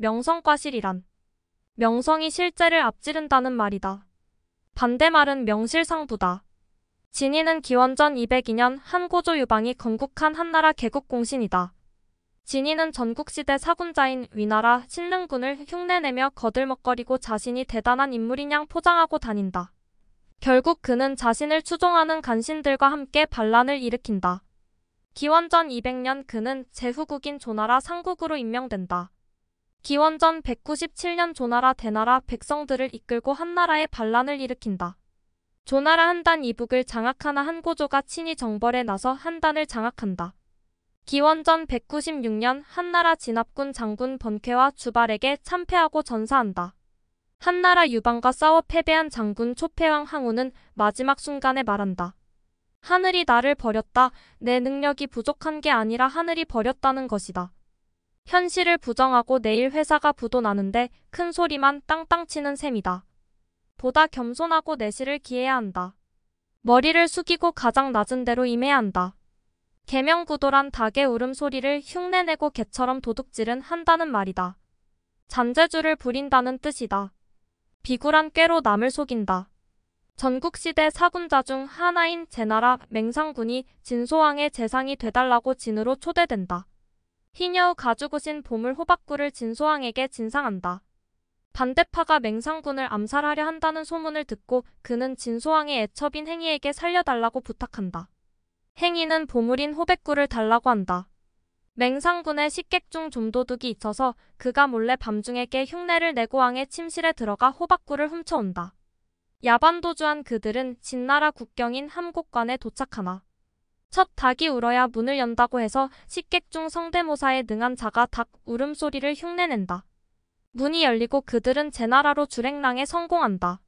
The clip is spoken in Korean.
명성과실이란 명성이 실제를 앞지른다는 말이다. 반대말은 명실상부다. 진이는 기원전 202년 한고조 유방이 건국한 한나라 개국 공신이다. 진이는 전국시대 사군자인 위나라 신릉군을 흉내내며 거들먹거리고 자신이 대단한 인물인 양 포장하고 다닌다. 결국 그는 자신을 추종하는 간신들과 함께 반란을 일으킨다. 기원전 200년 그는 제후국인 조나라 상국으로 임명된다. 기원전 197년 조나라 대나라 백성들을 이끌고 한나라의 반란을 일으킨다. 조나라 한단 이북을 장악하나 한고조가 친히 정벌에 나서 한단을 장악한다. 기원전 196년 한나라 진압군 장군 번쾌와 주발에게 참패하고 전사한다. 한나라 유방과 싸워 패배한 장군 초패왕 항우는 마지막 순간에 말한다. 하늘이 나를 버렸다. 내 능력이 부족한 게 아니라 하늘이 버렸다는 것이다. 현실을 부정하고 내일 회사가 부도나는데 큰 소리만 땅땅 치는 셈이다. 보다 겸손하고 내실을 기해야 한다. 머리를 숙이고 가장 낮은 대로 임해야 한다. 개명구도란 닭의 울음소리를 흉내내고 개처럼 도둑질은 한다는 말이다. 잔재주를 부린다는 뜻이다. 비굴한 꾀로 남을 속인다. 전국시대 사군자 중 하나인 제나라 맹상군이 진소왕의 재상이 되달라고 진으로 초대된다. 희녀우 가죽옷신 보물 호박구를 진소왕에게 진상한다. 반대파가 맹상군을 암살하려 한다는 소문을 듣고 그는 진소왕의 애첩인 행이에게 살려달라고 부탁한다. 행이는 보물인 호백구를 달라고 한다. 맹상군의 식객 중 좀도둑이 있어서 그가 몰래 밤중에게 흉내를 내고 왕의 침실에 들어가 호박구를 훔쳐온다. 야반도주한 그들은 진나라 국경인 함곡관에 도착하나 첫 닭이 울어야 문을 연다고 해서 식객 중 성대모사에 능한 자가 닭 울음소리를 흉내낸다. 문이 열리고 그들은 제나라로 주랭랑에 성공한다.